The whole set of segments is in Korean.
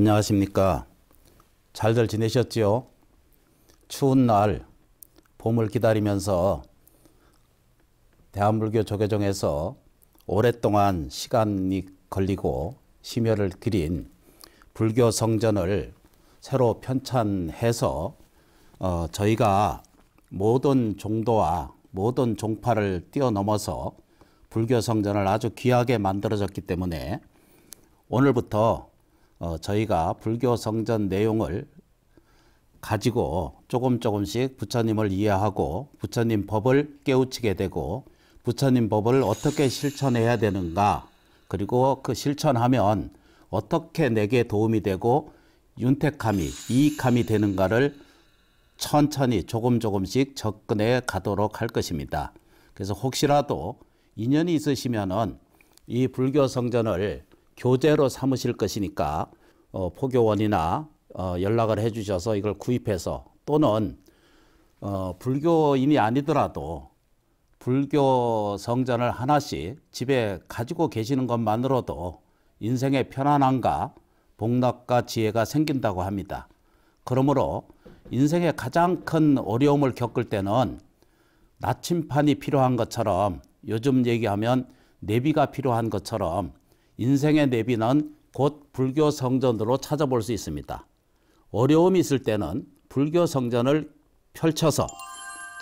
안녕하십니까. 잘들 지내셨지요? 추운 날 봄을 기다리면서 대한불교 조계종에서 오랫동안 시간이 걸리고 심혈을 기린 불교 성전을 새로 편찬해서 어, 저희가 모든 종도와 모든 종파를 뛰어넘어서 불교 성전을 아주 귀하게 만들어졌기 때문에 오늘부터 어, 저희가 불교 성전 내용을 가지고 조금 조금씩 부처님을 이해하고 부처님 법을 깨우치게 되고 부처님 법을 어떻게 실천해야 되는가 그리고 그 실천하면 어떻게 내게 도움이 되고 윤택함이 이익함이 되는가를 천천히 조금 조금씩 접근해 가도록 할 것입니다. 그래서 혹시라도 인연이 있으시면은 이 불교 성전을 교재로 삼으실 것이니까 어, 포교원이나 어, 연락을 해주셔서 이걸 구입해서 또는 어, 불교인이 아니더라도 불교 성전을 하나씩 집에 가지고 계시는 것만으로도 인생의 편안함과 복락과 지혜가 생긴다고 합니다. 그러므로 인생의 가장 큰 어려움을 겪을 때는 나침판이 필요한 것처럼 요즘 얘기하면 내비가 필요한 것처럼 인생의 내비는 곧 불교 성전으로 찾아볼 수 있습니다. 어려움이 있을 때는 불교 성전을 펼쳐서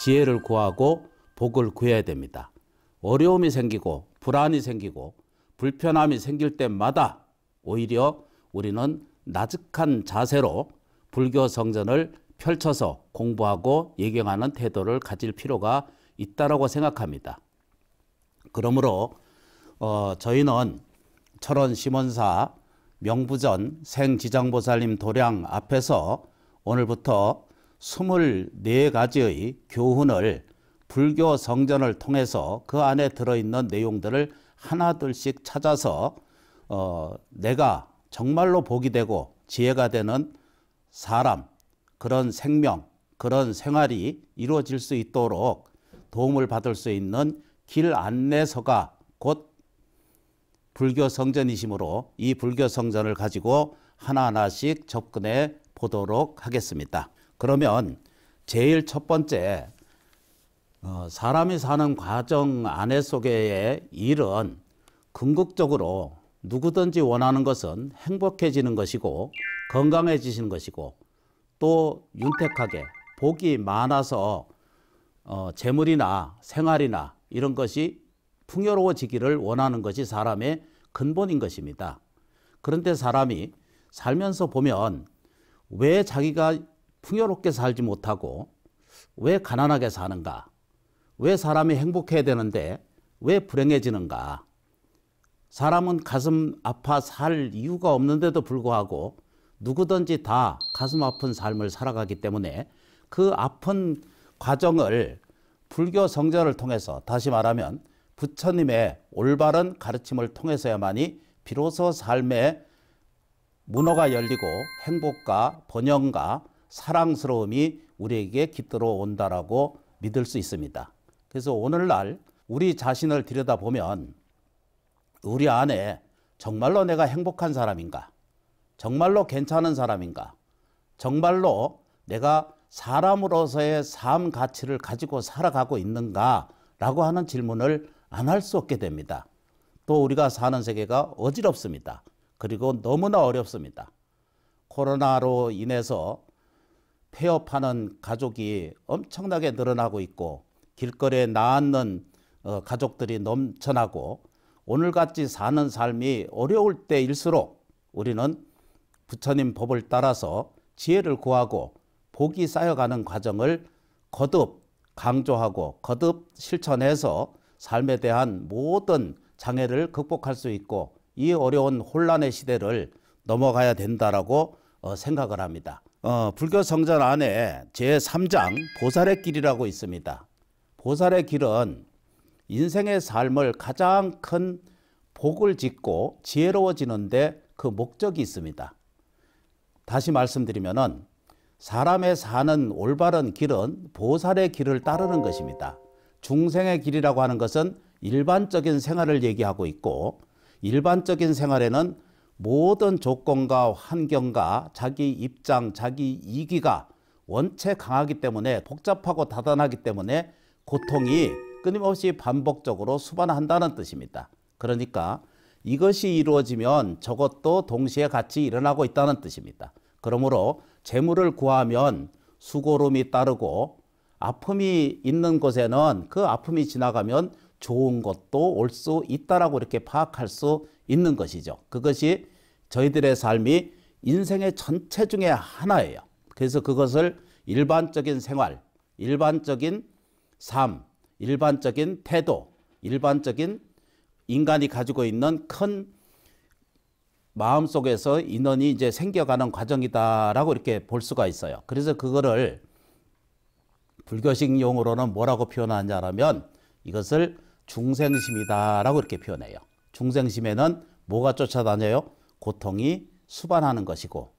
지혜를 구하고 복을 구해야 됩니다. 어려움이 생기고 불안이 생기고 불편함이 생길 때마다 오히려 우리는 나직한 자세로 불교 성전을 펼쳐서 공부하고 예경하는 태도를 가질 필요가 있다고 생각합니다. 그러므로 어, 저희는 철원 심원사 명부전 생지장보살님 도량 앞에서 오늘부터 24가지의 교훈을 불교 성전을 통해서 그 안에 들어있는 내용들을 하나둘씩 찾아서 어, 내가 정말로 복이 되고 지혜가 되는 사람, 그런 생명, 그런 생활이 이루어질 수 있도록 도움을 받을 수 있는 길 안내서가 곧 불교 성전이시므로 이 불교 성전을 가지고 하나하나씩 접근해 보도록 하겠습니다. 그러면 제일 첫 번째 어, 사람이 사는 과정 안에 속의 일은 궁극적으로 누구든지 원하는 것은 행복해지는 것이고 건강해지시는 것이고 또 윤택하게 복이 많아서 어, 재물이나 생활이나 이런 것이 풍요로워지기를 원하는 것이 사람의 근본인 것입니다. 그런데 사람이 살면서 보면 왜 자기가 풍요롭게 살지 못하고 왜 가난하게 사는가? 왜 사람이 행복해야 되는데 왜 불행해지는가? 사람은 가슴 아파 살 이유가 없는데도 불구하고 누구든지 다 가슴 아픈 삶을 살아가기 때문에 그 아픈 과정을 불교 성전을 통해서 다시 말하면 부처님의 올바른 가르침을 통해서야만이 비로소 삶의 문어가 열리고 행복과 번영과 사랑스러움이 우리에게 깃들어 온다라고 믿을 수 있습니다. 그래서 오늘날 우리 자신을 들여다보면 우리 안에 정말로 내가 행복한 사람인가? 정말로 괜찮은 사람인가? 정말로 내가 사람으로서의 삶 가치를 가지고 살아가고 있는가? 라고 하는 질문을 안할수 없게 됩니다. 또 우리가 사는 세계가 어지럽습니다. 그리고 너무나 어렵습니다. 코로나로 인해서 폐업하는 가족이 엄청나게 늘어나고 있고 길거리에 나앉는 어, 가족들이 넘쳐나고 오늘같이 사는 삶이 어려울 때일수록 우리는 부처님 법을 따라서 지혜를 구하고 복이 쌓여가는 과정을 거듭 강조하고 거듭 실천해서 삶에 대한 모든 장애를 극복할 수 있고 이 어려운 혼란의 시대를 넘어가야 된다라고 어, 생각을 합니다. 어, 불교 성전 안에 제3장 보살의 길이라고 있습니다. 보살의 길은 인생의 삶을 가장 큰 복을 짓고 지혜로워지는데 그 목적이 있습니다. 다시 말씀드리면 사람의 사는 올바른 길은 보살의 길을 따르는 것입니다. 중생의 길이라고 하는 것은 일반적인 생활을 얘기하고 있고 일반적인 생활에는 모든 조건과 환경과 자기 입장, 자기 이기가 원체 강하기 때문에 복잡하고 다단하기 때문에 고통이 끊임없이 반복적으로 수반한다는 뜻입니다. 그러니까 이것이 이루어지면 저것도 동시에 같이 일어나고 있다는 뜻입니다. 그러므로 재물을 구하면 수고름이 따르고 아픔이 있는 곳에는 그 아픔이 지나가면 좋은 것도 올 수 있다라고 이렇게 파악할 수 있는 것이죠. 그것이 저희들의 삶이 인생의 전체 중에 하나예요. 그래서 그것을 일반적인 생활, 일반적인 삶, 일반적인 태도, 일반적인 인간이 가지고 있는 큰 마음 속에서 인원이 이제 생겨가는 과정이다라고 이렇게 볼 수가 있어요. 그래서 그거를 불교식 용어로는 뭐라고 표현하냐면 이것을 중생심이다라고 이렇게 표현해요. 중생심에는 뭐가 쫓아다녀요? 고통이 수반하는 것이고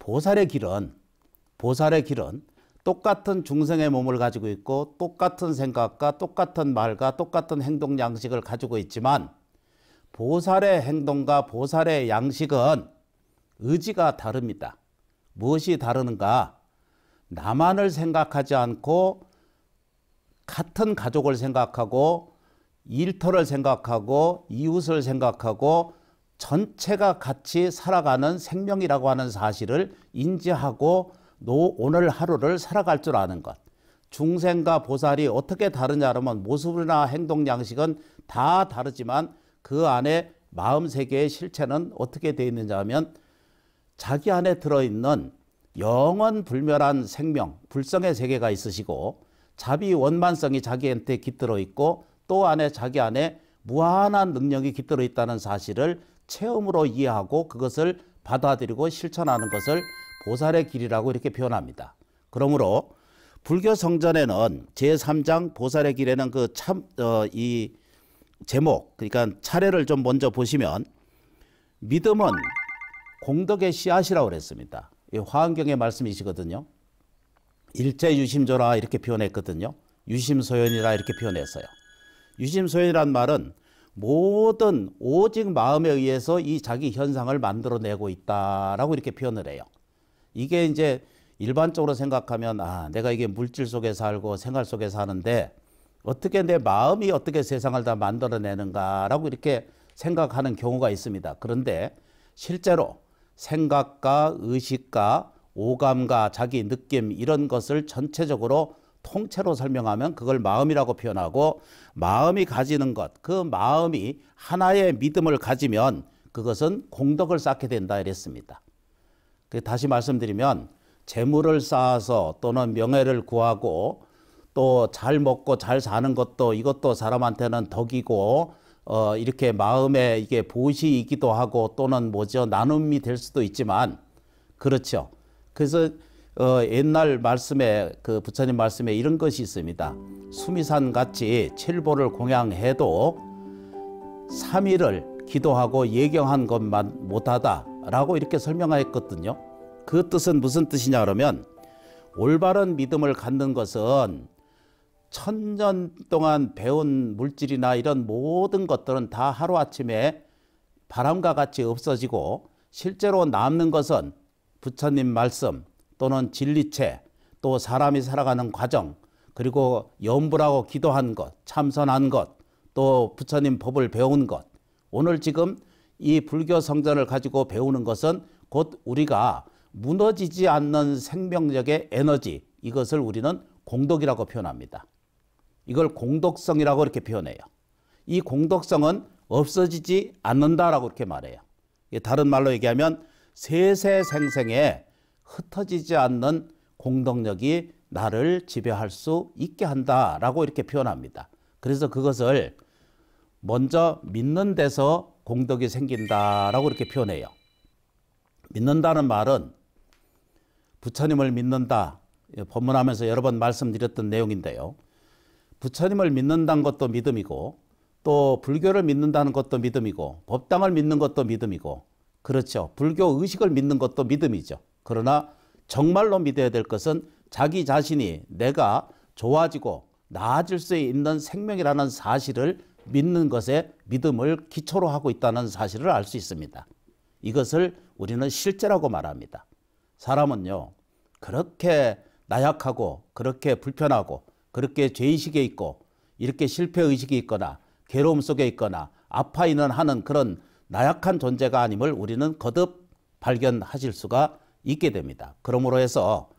보살의 길은 보살의 길은 똑같은 중생의 몸을 가지고 있고 똑같은 생각과 똑같은 말과 똑같은 행동 양식을 가지고 있지만 보살의 행동과 보살의 양식은 의지가 다릅니다. 무엇이 다르는가? 나만을 생각하지 않고 같은 가족을 생각하고 일터를 생각하고 이웃을 생각하고 전체가 같이 살아가는 생명이라고 하는 사실을 인지하고 노, 오늘 하루를 살아갈 줄 아는 것. 중생과 보살이 어떻게 다르냐 하면 모습이나 행동 양식은 다 다르지만 그 안에 마음 세계의 실체는 어떻게 되어 있느냐 하면 자기 안에 들어있는 영원 불멸한 생명, 불성의 세계가 있으시고 자비 원만성이 자기한테 깃들어 있고 또 안에 자기 안에 무한한 능력이 깃들어 있다는 사실을 체험으로 이해하고 그것을 받아들이고 실천하는 것을 보살의 길이라고 이렇게 표현합니다. 그러므로 불교 성전에는 제3장 보살의 길에는 그참이 어, 제목 그러니까 차례를 좀 먼저 보시면 믿음은 공덕의 씨앗이라고 그랬습니다. 예, 화환경의 말씀이시거든요. 일제 유심조라 이렇게 표현했거든요. 유심소연이라 이렇게 표현했어요. 유심소연이란 말은 모든 오직 마음에 의해서 이 자기 현상을 만들어내고 있다라고 이렇게 표현을 해요. 이게 이제 일반적으로 생각하면 아 내가 이게 물질 속에 살고 생활 속에 사는데 어떻게 내 마음이 어떻게 세상을 다 만들어내는가라고 이렇게 생각하는 경우가 있습니다. 그런데 실제로 생각과 의식과 오감과 자기 느낌 이런 것을 전체적으로 통째로 설명하면 그걸 마음이라고 표현하고 마음이 가지는 것, 그 마음이 하나의 믿음을 가지면 그것은 공덕을 쌓게 된다 이랬습니다. 그 다시 말씀드리면 재물을 쌓아서 또는 명예를 구하고 또 잘 먹고 잘 사는 것도 이것도 사람한테는 덕이고 어, 이렇게 마음에 이게 보시이기도 하고 또는 뭐죠 나눔이 될 수도 있지만 그렇죠. 그래서 어, 옛날 말씀에 그 부처님 말씀에 이런 것이 있습니다. 수미산 같이 칠보를 공양해도 3일을 기도하고 예경한 것만 못하다라고 이렇게 설명하였거든요. 그 뜻은 무슨 뜻이냐 그러면 올바른 믿음을 갖는 것은 천년 동안 배운 물질이나 이런 모든 것들은 다 하루아침에 바람과 같이 없어지고 실제로 남는 것은 부처님 말씀 또는 진리체 또 사람이 살아가는 과정 그리고 염불하고 기도한 것 참선한 것 또 부처님 법을 배운 것 오늘 지금 이 불교 성전을 가지고 배우는 것은 곧 우리가 무너지지 않는 생명력의 에너지 이것을 우리는 공덕이라고 표현합니다. 이걸 공덕성이라고 이렇게 표현해요. 이 공덕성은 없어지지 않는다라고 이렇게 말해요. 다른 말로 얘기하면 세세생생에 흩어지지 않는 공덕력이 나를 지배할 수 있게 한다라고 이렇게 표현합니다. 그래서 그것을 먼저 믿는 데서 공덕이 생긴다라고 이렇게 표현해요. 믿는다는 말은 부처님을 믿는다. 예, 법문하면서 여러 번 말씀드렸던 내용인데요. 부처님을 믿는다는 것도 믿음이고 또 불교를 믿는다는 것도 믿음이고 법당을 믿는 것도 믿음이고 그렇죠. 불교 의식을 믿는 것도 믿음이죠. 그러나 정말로 믿어야 될 것은 자기 자신이 내가 좋아지고 나아질 수 있는 생명이라는 사실을 믿는 것에 믿음을 기초로 하고 있다는 사실을 알 수 있습니다. 이것을 우리는 실제라고 말합니다. 사람은요, 그렇게 나약하고 그렇게 불편하고 그렇게 죄의식에 있고 이렇게 실패의식이 있거나 괴로움 속에 있거나 아파이는 하는 그런 나약한 존재가 아님을 우리는 거듭 발견하실 수가 있게 됩니다. 그러므로 해서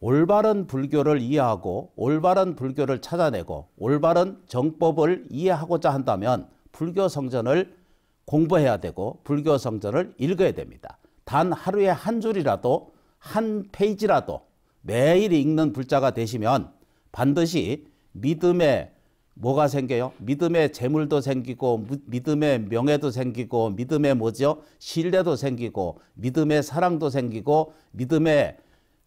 올바른 불교를 이해하고 올바른 불교를 찾아내고 올바른 정법을 이해하고자 한다면 불교 성전을 공부해야 되고 불교 성전을 읽어야 됩니다. 단 하루에 한 줄이라도 한 페이지라도 매일 읽는 불자가 되시면 반드시 믿음에 뭐가 생겨요? 믿음의 재물도 생기고 믿음의 명예도 생기고 믿음의 뭐죠? 신뢰도 생기고 믿음의 사랑도 생기고 믿음의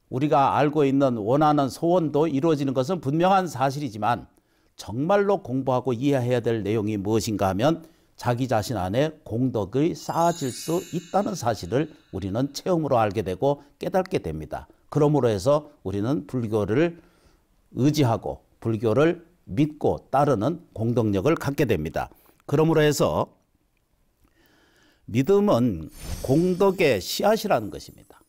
우리가 알고 있는 원하는 소원도 이루어지는 것은 분명한 사실이지만 정말로 공부하고 이해해야 될 내용이 무엇인가 하면 자기 자신 안에 공덕을 쌓아질 수 있다는 사실을 우리는 체험으로 알게 되고 깨닫게 됩니다. 그러므로 해서 우리는 불교를 의지하고 불교를 믿고 따르는 공동력을 갖게 됩니다. 그러므로 해서 믿음은 공덕의 씨앗이라는 것입니다.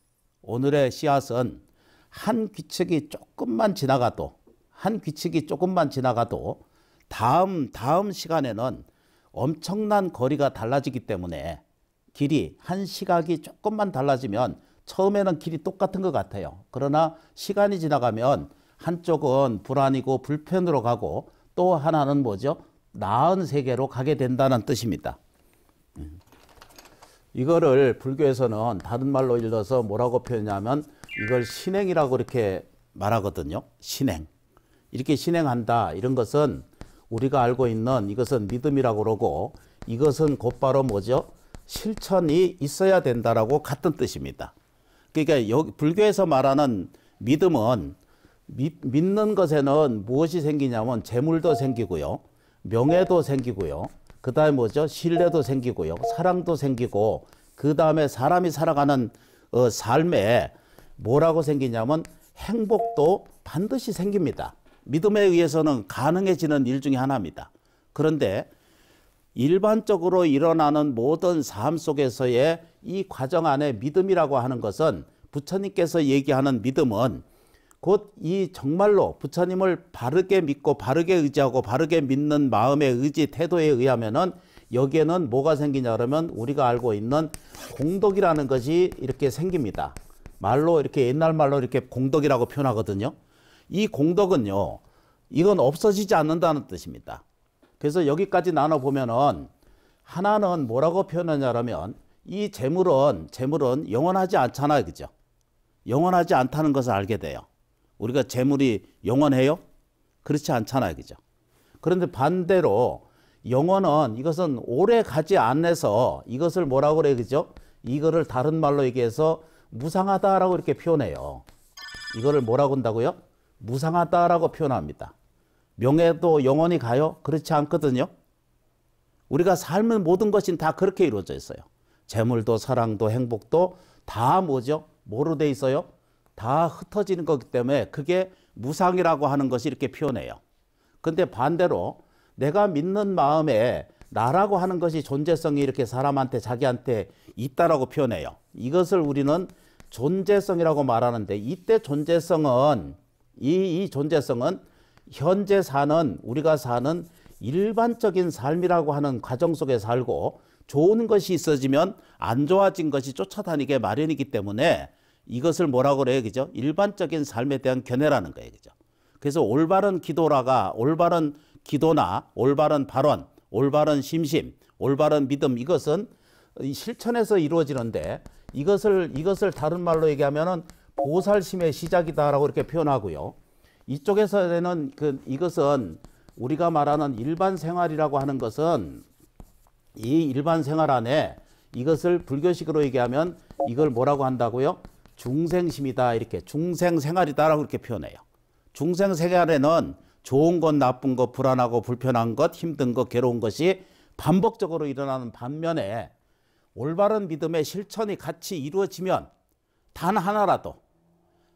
오늘의 씨앗은 한 귀측이 조금만 지나가도 한 귀측이 조금만 지나가도 다음 다음 시간에는 엄청난 거리가 달라지기 때문에 길이 한 시각이 조금만 달라지면 처음에는 길이 똑같은 것 같아요. 그러나 시간이 지나가면 한쪽은 불안이고 불편으로 가고 또 하나는 뭐죠? 나은 세계로 가게 된다는 뜻입니다. 음. 이거를 불교에서는 다른 말로 일러서 뭐라고 표현하냐면 이걸 신행이라고 이렇게 말하거든요. 신행. 이렇게 신행한다. 이런 것은 우리가 알고 있는 이것은 믿음이라고 그러고 이것은 곧바로 뭐죠? 실천이 있어야 된다라고 같은 뜻입니다. 그러니까 불교에서 말하는 믿음은 미, 믿는 것에는 무엇이 생기냐면 재물도 생기고요. 명예도 생기고요. 그 다음에 뭐죠? 신뢰도 생기고요. 사랑도 생기고 그 다음에 사람이 살아가는 어, 삶에 뭐라고 생기냐면 행복도 반드시 생깁니다. 믿음에 의해서는 가능해지는 일 중에 하나입니다. 그런데 일반적으로 일어나는 모든 삶 속에서의 이 과정 안에 믿음이라고 하는 것은 부처님께서 얘기하는 믿음은 곧이 정말로 부처님을 바르게 믿고 바르게 의지하고 바르게 믿는 마음의 의지 태도에 의하면은 여기에는 뭐가 생기냐 그러면 우리가 알고 있는 공덕이라는 것이 이렇게 생깁니다. 말로 이렇게 옛날 말로 이렇게 공덕이라고 표현하거든요. 이 공덕은요. 이건 없어지지 않는다는 뜻입니다. 그래서 여기까지 나눠 보면은 하나는 뭐라고 표현하냐면 이 재물은 재물은 영원하지 않잖아요. 그죠? 영원하지 않다는 것을 알게 돼요. 우리가 재물이 영원해요? 그렇지 않잖아요. 그죠? 그런데 반대로 영원은 이것은 오래 가지 않아서 이것을 뭐라고 그래 그죠? 이거를 다른 말로 얘기해서 무상하다라고 이렇게 표현해요. 이거를 뭐라고 한다고요? 무상하다라고 표현합니다. 명예도 영원히 가요? 그렇지 않거든요. 우리가 삶은 모든 것이 다 그렇게 이루어져 있어요. 재물도 사랑도 행복도 다 뭐죠? 뭐로 돼 있어요? 다 흩어지는 거기 때문에 그게 무상이라고 하는 것이 이렇게 표현해요. 근데 반대로 내가 믿는 마음에 나라고 하는 것이 존재성이 이렇게 사람한테 자기한테 있다라고 표현해요. 이것을 우리는 존재성이라고 말하는데 이때 존재성은 이, 이 존재성은 현재 사는 우리가 사는 일반적인 삶이라고 하는 과정 속에 살고 좋은 것이 있어지면 안 좋아진 것이 쫓아다니게 마련이기 때문에 이것을 뭐라고 그래요? 그죠? 일반적인 삶에 대한 견해라는 거예요. 그죠? 그래서 올바른 기도라가 올바른 기도나 올바른 발언, 올바른 심심, 올바른 믿음 이것은 실천에서 이루어지는데 이것을 이것을 다른 말로 얘기하면은 보살심의 시작이다라고 이렇게 표현하고요. 이쪽에서는 그 이것은 우리가 말하는 일반 생활이라고 하는 것은 이 일반 생활 안에 이것을 불교식으로 얘기하면 이걸 뭐라고 한다고요? 중생심이다 이렇게 중생생활이다라고 이렇게 표현해요. 중생생활에는 좋은 것 나쁜 것 불안하고 불편한 것 힘든 것 괴로운 것이 반복적으로 일어나는 반면에 올바른 믿음의 실천이 같이 이루어지면 단 하나라도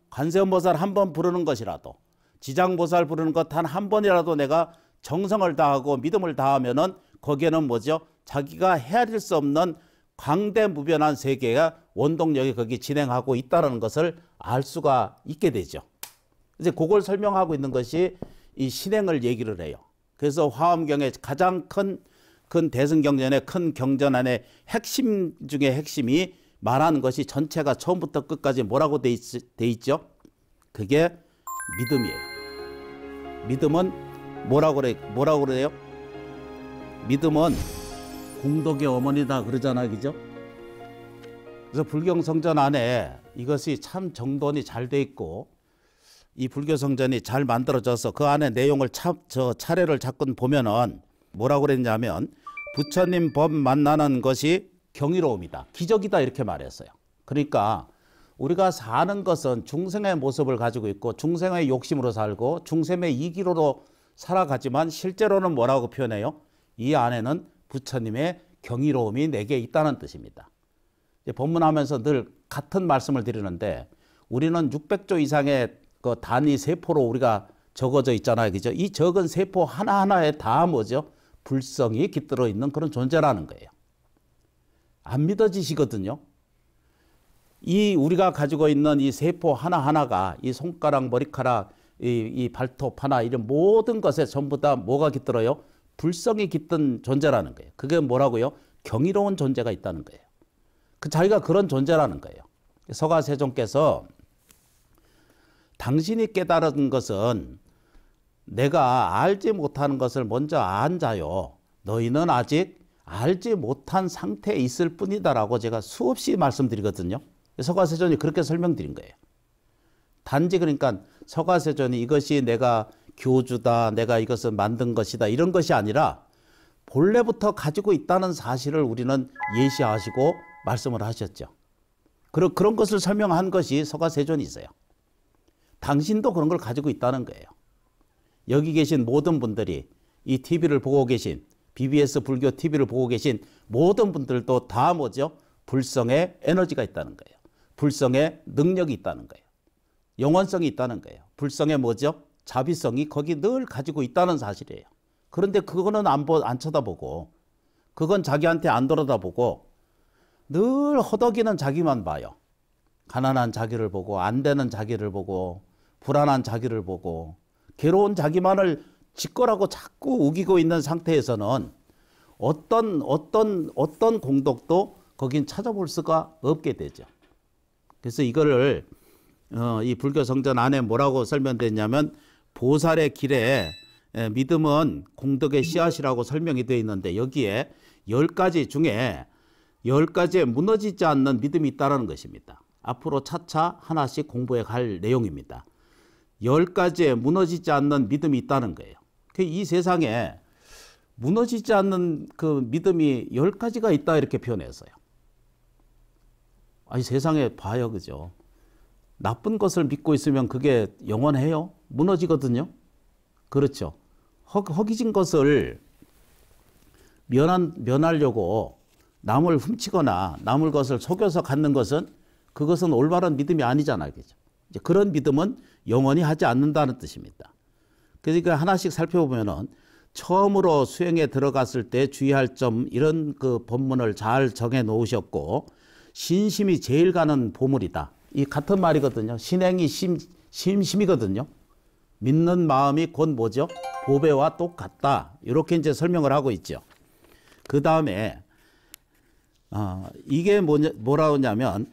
관세음보살 한 번 부르는 것이라도 지장보살 부르는 것 단 한 번이라도 내가 정성을 다하고 믿음을 다하면은 거기에는 뭐죠? 자기가 헤아릴 수 없는 광대무변한 세계가 원동력이 거기 진행하고 있다는 것을 알 수가 있게 되죠. 이제 그걸 설명하고 있는 것이 이 신행을 얘기를 해요. 그래서 화엄경의 가장 큰, 큰 대승경전의 큰 경전 안에 핵심 중에 핵심이 말하는 것이 전체가 처음부터 끝까지 뭐라고 돼, 있, 돼 있죠? 그게 믿음이에요. 믿음은 뭐라고 그래, 뭐라고 그래요? 믿음은 공덕의 어머니다 그러잖아 그죠? 그래서 불경성전 안에 이것이 참 정돈이 잘 돼 있고 이 불교성전이 잘 만들어져서 그 안에 내용을 차, 저 차례를 자꾸 보면은 뭐라고 그랬냐면 부처님 법 만나는 것이 경이로움이다. 기적이다 이렇게 말했어요. 그러니까 우리가 사는 것은 중생의 모습을 가지고 있고 중생의 욕심으로 살고 중생의 이기로로 살아가지만 실제로는 뭐라고 표현해요? 이 안에는 부처님의 경이로움이 내게 있다는 뜻입니다. 법문하면서 늘 같은 말씀을 드리는데 우리는 600조 이상의 그 단위 세포로 우리가 적어져 있잖아요. 그죠? 이 적은 세포 하나하나에 다 뭐죠? 불성이 깃들어 있는 그런 존재라는 거예요. 안 믿어지시거든요. 이 우리가 가지고 있는 이 세포 하나하나가 이 손가락, 머리카락, 이, 이 발톱 하나 이런 모든 것에 전부 다 뭐가 깃들어요? 불성이 깊은 존재라는 거예요. 그게 뭐라고요? 경이로운 존재가 있다는 거예요. 그 자기가 그런 존재라는 거예요. 서가세종께서 당신이 깨달은 것은 내가 알지 못하는 것을 먼저 안 자요. 너희는 아직 알지 못한 상태에 있을 뿐이다라고 제가 수없이 말씀드리거든요. 서가세존이 그렇게 설명드린 거예요. 단지 그러니까 서가세존이 이것이 내가 교주다, 내가 이것을 만든 것이다, 이런 것이 아니라 본래부터 가지고 있다는 사실을 우리는 예시하시고 말씀을 하셨죠. 그런, 그런 것을 설명한 것이 서가세존이있어요 당신도 그런 걸 가지고 있다는 거예요. 여기 계신 모든 분들이 이 TV를 보고 계신 BBS 불교 TV를 보고 계신 모든 분들도 다 뭐죠? 불성의 에너지가 있다는 거예요. 불성의 능력이 있다는 거예요. 영원성이 있다는 거예요. 불성의 뭐죠? 자비성이 거기 늘 가지고 있다는 사실이에요. 그런데 그거는 안, 보, 안 쳐다보고 그건 자기한테 안 돌아다보고 늘 허덕이는 자기만 봐요. 가난한 자기를 보고 안 되는 자기를 보고 불안한 자기를 보고 괴로운 자기만을 직거라고 자꾸 우기고 있는 상태에서는 어떤 어떤 어떤 공덕도 거긴 찾아볼 수가 없게 되죠. 그래서 이거를 어, 이 불교 성전 안에 뭐라고 설명됐냐면 보살의 길에 예, 믿음은 공덕의 씨앗이라고 설명이 되어 있는데 여기에 열 가지 중에 열 가지에 무너지지 않는 믿음이 있다는 것입니다. 앞으로 차차 하나씩 공부해 갈 내용입니다. 열 가지에 무너지지 않는 믿음이 있다는 거예요. 그 이 세상에 무너지지 않는 그 믿음이 열 가지가 있다 이렇게 표현했어요. 아니 세상에 봐요, 그죠? 나쁜 것을 믿고 있으면 그게 영원해요? 무너지거든요. 그렇죠. 허, 허기진 것을 면한, 면하려고 남을 훔치거나 남을 것을 속여서 갖는 것은 그것은 올바른 믿음이 아니잖아요. 그죠? 이제 그런 믿음은 영원히 하지 않는다는 뜻입니다. 그러니까 하나씩 살펴보면 처음으로 수행에 들어갔을 때 주의할 점 이런 그 본문을 잘 정해 놓으셨고 신심이 제일 가는 보물이다. 이 같은 말이거든요. 신행이 심, 심심이거든요. 믿는 마음이 곧 뭐죠? 보배와 똑같다. 이렇게 이제 설명을 하고 있죠. 그 다음에 어, 이게 뭐냐, 뭐라 하냐면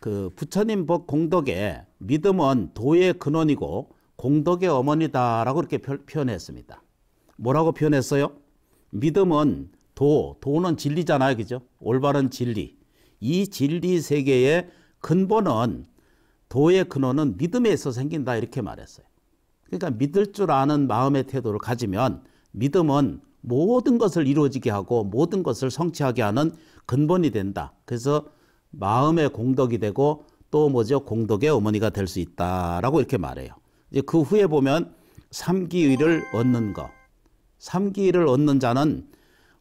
그 부처님 법 공덕에 믿음은 도의 근원이고 공덕의 어머니다라고 이렇게 표현했습니다. 뭐라고 표현했어요? 믿음은 도, 도는 진리잖아요. 그죠? 올바른 진리. 이 진리 세계에 근본은 도의 근원은 믿음에서 생긴다 이렇게 말했어요. 그러니까 믿을 줄 아는 마음의 태도를 가지면 믿음은 모든 것을 이루어지게 하고 모든 것을 성취하게 하는 근본이 된다. 그래서 마음의 공덕이 되고 또 뭐죠? 공덕의 어머니가 될 수 있다라고 이렇게 말해요. 이제 그 후에 보면 삼기의를 얻는 것. 삼기의를 얻는 자는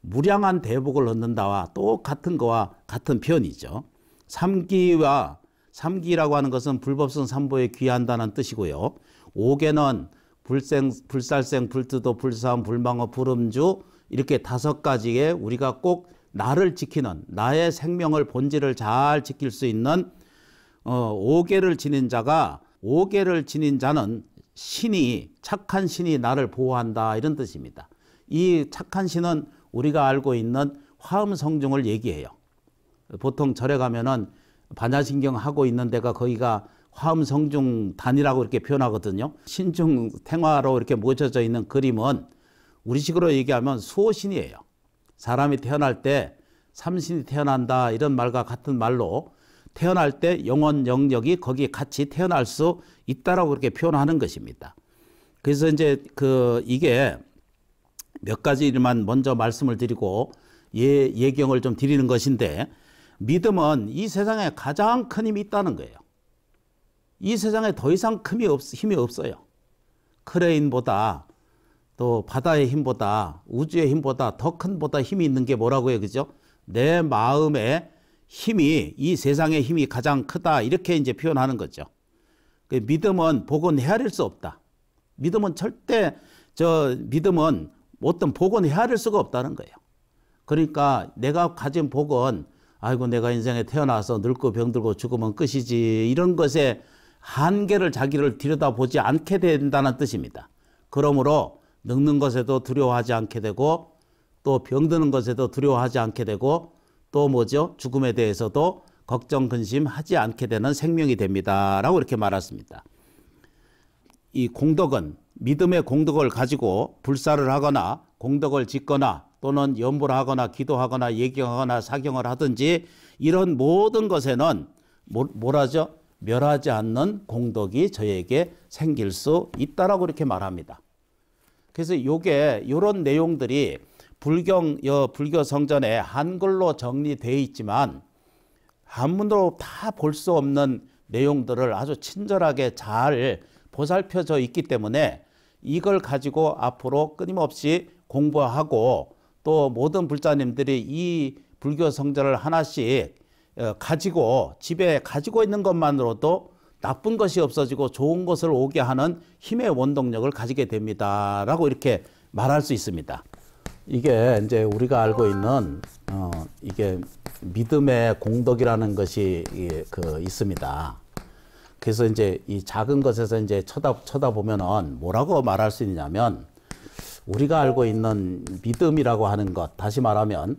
무량한 대복을 얻는다와 똑같은 거와 같은 표현이죠. 삼기와 삼기라고 하는 것은 불법성 삼보에 귀한다는 뜻이고요. 오개는 불생, 불살생, 불뜨도, 불사함, 불망어, 불음주 이렇게 다섯 가지의 우리가 꼭 나를 지키는 나의 생명을 본질을 잘 지킬 수 있는 어, 5개를 지닌 자가 5개를 지닌 자는 신이 착한 신이 나를 보호한다 이런 뜻입니다. 이 착한 신은 우리가 알고 있는 화음성중을 얘기해요. 보통 절에 가면은 반야신경 하고 있는 데가 거기가 화음성중단이라고 이렇게 표현하거든요. 신중 탱화로 이렇게 모셔져 있는 그림은 우리식으로 얘기하면 수호신이에요. 사람이 태어날 때 삼신이 태어난다 이런 말과 같은 말로 태어날 때 영혼 영역이 거기 같이 태어날 수 있다라고 그렇게 표현하는 것입니다. 그래서 이제 그 이게 몇 가지만 일 먼저 말씀을 드리고 예, 예경을 좀 드리는 것인데 믿음은 이 세상에 가장 큰 힘이 있다는 거예요. 이 세상에 더 이상 힘이, 없, 힘이 없어요. 크레인보다 또 바다의 힘보다 우주의 힘보다 더큰 보다 힘이 있는 게 뭐라고 해요? 그죠? 내 마음의 힘이 이 세상의 힘이 가장 크다 이렇게 이제 표현하는 거죠. 그 믿음은 복은 헤아릴 수 없다. 믿음은 절대 저 믿음은 어떤 복은 헤아릴 수가 없다는 거예요. 그러니까 내가 가진 복은 아이고 내가 인생에 태어나서 늙고 병들고 죽으면 끝이지 이런 것에 한계를 자기를 들여다보지 않게 된다는 뜻입니다. 그러므로 늙는 것에도 두려워하지 않게 되고 또 병드는 것에도 두려워하지 않게 되고 또 뭐죠? 죽음에 대해서도 걱정 근심하지 않게 되는 생명이 됩니다라고 이렇게 말했습니다. 이 공덕은 믿음의 공덕을 가지고 불사를 하거나 공덕을 짓거나 또는 염불 하거나 기도하거나 예경하거나 사경을 하든지 이런 모든 것에는 뭐, 뭐라죠? 멸하지 않는 공덕이 저에게 생길 수 있다라고 이렇게 말합니다. 그래서 요게 요런 내용들이 불경 여 불교 성전에 한글로 정리되어 있지만 한문으로 다 볼 수 없는 내용들을 아주 친절하게 잘 보살펴져 있기 때문에 이걸 가지고 앞으로 끊임없이 공부하고 또 모든 불자님들이 이 불교 성전을 하나씩 어, 가지고 집에 가지고 있는 것만으로도 나쁜 것이 없어지고 좋은 것을 오게 하는 힘의 원동력을 가지게 됩니다. 라고 이렇게 말할 수 있습니다. 이게 이제 우리가 알고 있는, 어, 이게 믿음의 공덕이라는 것이 그 있습니다. 그래서 이제 이 작은 것에서 이제 쳐다, 쳐다보면은 뭐라고 말할 수 있냐면 우리가 알고 있는 믿음이라고 하는 것, 다시 말하면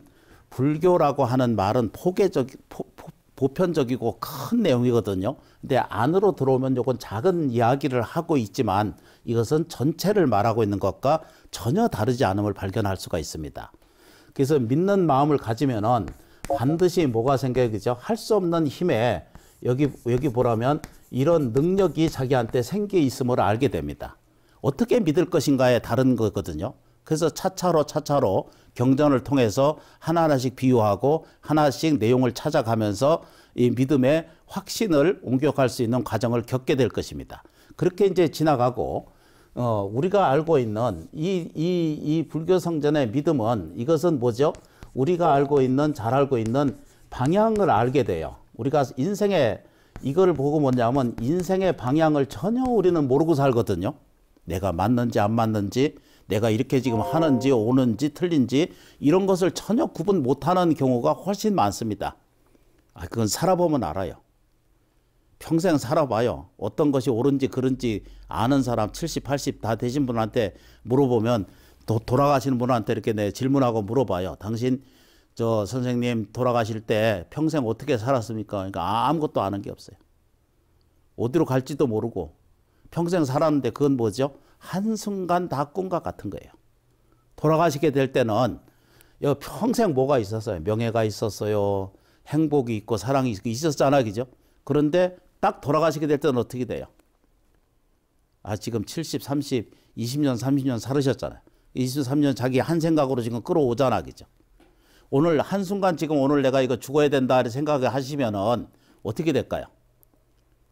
불교라고 하는 말은 포개적, 포, 포, 보편적이고 큰 내용이거든요. 근데 안으로 들어오면 요건 작은 이야기를 하고 있지만 이것은 전체를 말하고 있는 것과 전혀 다르지 않음을 발견할 수가 있습니다. 그래서 믿는 마음을 가지면은 반드시 뭐가 생겨야 죠할 수 없는 힘에 여기, 여기 보라면 이런 능력이 자기한테 생겨 있음을 알게 됩니다. 어떻게 믿을 것인가에 다른 거거든요. 그래서 차차로 차차로 경전을 통해서 하나하나씩 비유하고 하나씩 내용을 찾아가면서 이 믿음의 확신을 옮겨갈 수 있는 과정을 겪게 될 것입니다. 그렇게 이제 지나가고 어, 우리가 알고 있는 이, 이, 이 불교 성전의 믿음은 이것은 뭐죠? 우리가 알고 있는, 잘 알고 있는 방향을 알게 돼요. 우리가 인생의, 이거를 보고 뭐냐면 인생의 방향을 전혀 우리는 모르고 살거든요. 내가 맞는지 안 맞는지 내가 이렇게 지금 하는지 오는지 틀린지 이런 것을 전혀 구분 못하는 경우가 훨씬 많습니다. 아, 그건 살아보면 알아요. 평생 살아봐요. 어떤 것이 옳은지 그른지 아는 사람 70, 80 다 되신 분한테 물어보면 도, 돌아가시는 분한테 이렇게 내 질문하고 물어봐요. 당신 저 선생님 돌아가실 때 평생 어떻게 살았습니까? 그러니까 아무것도 아는 게 없어요. 어디로 갈지도 모르고 평생 살았는데 그건 뭐죠? 한순간 다 꿈과 같은 거예요. 돌아가시게 될 때는 평생 뭐가 있었어요? 명예가 있었어요. 행복이 있고 사랑이 있었잖아, 그죠? 그런데 딱 돌아가시게 될 때는 어떻게 돼요? 아, 지금 70, 30, 20년, 30년 살으셨잖아요. 23년 자기 한 생각으로 지금 끌어오잖아, 그죠? 오늘 한순간 지금 오늘 내가 이거 죽어야 된다, 이렇게 생각을 하시면은 어떻게 될까요?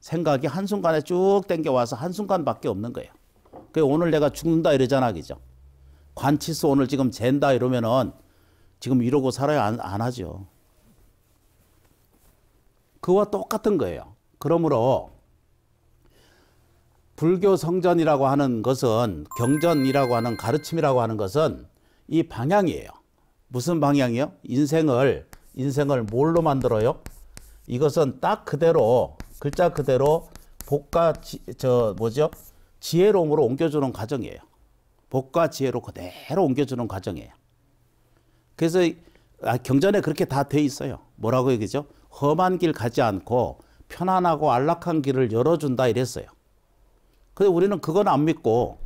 생각이 한순간에 쭉 땡겨와서 한순간밖에 없는 거예요. 그 오늘 내가 죽는다 이러잖아, 그죠? 관치수 오늘 지금 잰다 이러면은 지금 이러고 살아야 안, 안 하죠. 그와 똑같은 거예요. 그러므로 불교 성전이라고 하는 것은 경전이라고 하는 가르침이라고 하는 것은 이 방향이에요. 무슨 방향이요? 인생을 인생을 뭘로 만들어요? 이것은 딱 그대로 글자 그대로 복과 지, 저 뭐죠? 지혜로움으로 옮겨주는 과정이에요. 복과 지혜로 그대로 옮겨주는 과정이에요. 그래서 아, 경전에 그렇게 다 돼 있어요. 뭐라고 얘기죠? 험한 길 가지 않고 편안하고 안락한 길을 열어준다 이랬어요. 근데 우리는 그건 안 믿고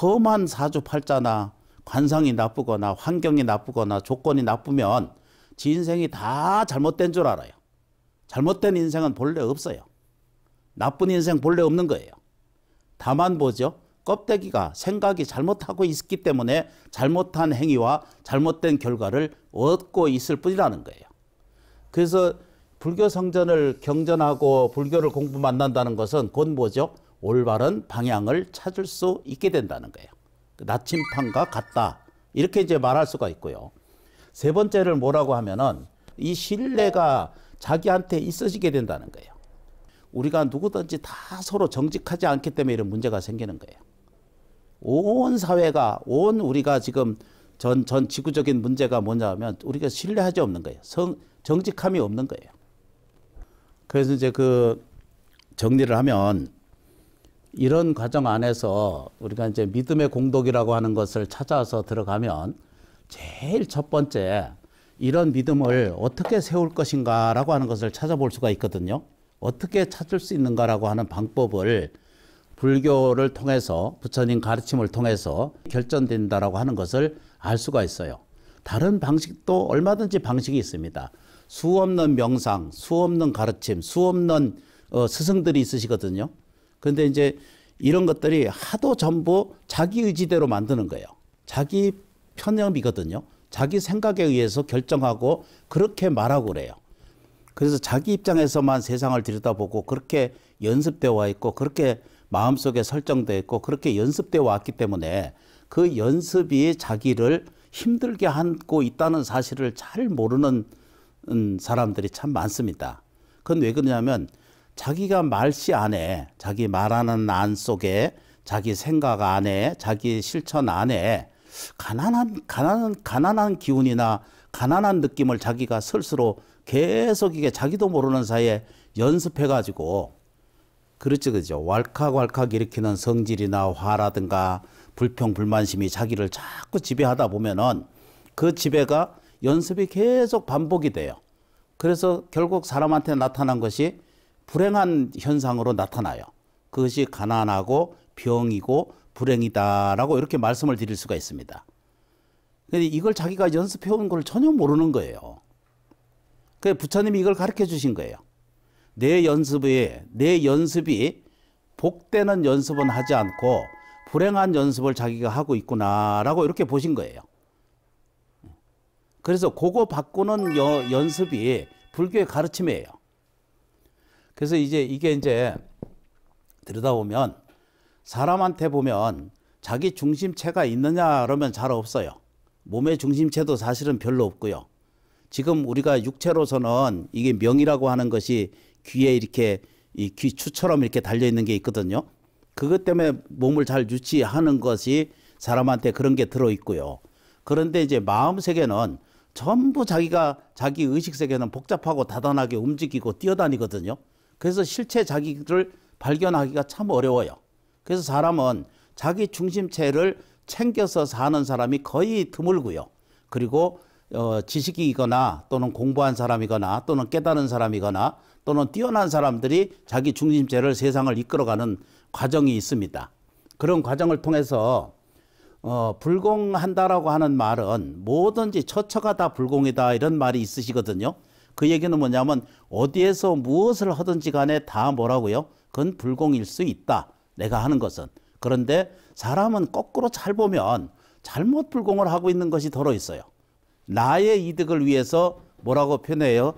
험한 사주팔자나 관상이 나쁘거나 환경이 나쁘거나 조건이 나쁘면 지 인생이 다 잘못된 줄 알아요. 잘못된 인생은 본래 없어요. 나쁜 인생 본래 없는 거예요. 다만 보죠. 껍데기가 생각이 잘못하고 있기 때문에 잘못한 행위와 잘못된 결과를 얻고 있을 뿐이라는 거예요. 그래서 불교 성전을 경전하고 불교를 공부 만난다는 것은 곧 뭐죠? 올바른 방향을 찾을 수 있게 된다는 거예요. 그 나침판과 같다. 이렇게 이제 말할 수가 있고요. 세 번째를 뭐라고 하면은 이 신뢰가 자기한테 있어지게 된다는 거예요. 우리가 누구든지 다 서로 정직하지 않기 때문에 이런 문제가 생기는 거예요. 온 사회가 온 우리가 지금 전, 전 지구적인 문제가 뭐냐면 하 우리가 신뢰하지 없는 거예요. 성, 정직함이 없는 거예요. 그래서 이제 그 정리를 하면 이런 과정 안에서 우리가 이제 믿음의 공덕이라고 하는 것을 찾아서 들어가면 제일 첫 번째 이런 믿음을 어떻게 세울 것인가라고 하는 것을 찾아볼 수가 있거든요. 어떻게 찾을 수 있는가라고 하는 방법을 불교를 통해서 부처님 가르침을 통해서 결정된다라고 하는 것을 알 수가 있어요. 다른 방식도 얼마든지 방식이 있습니다. 수 없는 명상, 수 없는 가르침, 수 없는 어, 스승들이 있으시거든요. 그런데 이제 이런 것들이 하도 전부 자기 의지대로 만드는 거예요. 자기 편협이거든요. 자기 생각에 의해서 결정하고 그렇게 말하고 그래요. 그래서 자기 입장에서만 세상을 들여다보고 그렇게 연습되어 와 있고 그렇게 마음속에 설정되어 있고 그렇게 연습되어 왔기 때문에 그 연습이 자기를 힘들게 하고 있다는 사실을 잘 모르는 음, 사람들이 참 많습니다. 그건 왜 그러냐면 자기가 말씨 안에 자기 말하는 안 속에 자기 생각 안에 자기 실천 안에 가난한 가난한 가난한 기운이나 가난한 느낌을 자기가 스스로 계속 이게 자기도 모르는 사이에 연습해 가지고 그렇죠 그죠 왈칵왈칵 일으키는 성질이나 화라든가 불평 불만심이 자기를 자꾸 지배하다 보면은 그 지배가 연습이 계속 반복이 돼요. 그래서 결국 사람한테 나타난 것이 불행한 현상으로 나타나요. 그것이 가난하고 병이고 불행이다라고 이렇게 말씀을 드릴 수가 있습니다. 근데 이걸 자기가 연습해 온걸 전혀 모르는 거예요. 그 부처님이 이걸 가르쳐 주신 거예요. 내 연습에 내 연습이 복되는 연습은 하지 않고 불행한 연습을 자기가 하고 있구나라고 이렇게 보신 거예요. 그래서 그거 바꾸는 여, 연습이 불교의 가르침이에요. 그래서 이제 이게 이제 들여다보면 사람한테 보면 자기 중심체가 있느냐 그러면 잘 없어요. 몸의 중심체도 사실은 별로 없고요. 지금 우리가 육체로서는 이게 명이라고 하는 것이 귀에 이렇게 이 귀추처럼 이렇게 달려 있는 게 있거든요. 그것 때문에 몸을 잘유치하는 것이 사람한테 그런 게 들어 있고요. 그런데 이제 마음 세계는 전부 자기가 자기 의식 세계는 복잡하고 다단하게 움직이고 뛰어다니거든요. 그래서 실체 자기를 발견하기가 참 어려워요. 그래서 사람은 자기 중심체를 챙겨서 사는 사람이 거의 드물고요. 그리고 어, 지식이거나 또는 공부한 사람이거나 또는 깨달은 사람이거나 또는 뛰어난 사람들이 자기 중심체를 세상을 이끌어가는 과정이 있습니다. 그런 과정을 통해서 어, 불공한다라고 하는 말은 뭐든지 처처가 다 불공이다 이런 말이 있으시거든요. 그 얘기는 뭐냐면 어디에서 무엇을 하든지 간에 다 뭐라고요? 그건 불공일 수 있다. 내가 하는 것은. 그런데 사람은 거꾸로 잘 보면 잘못 불공을 하고 있는 것이 더러 있어요. 나의 이득을 위해서 뭐라고 표현해요?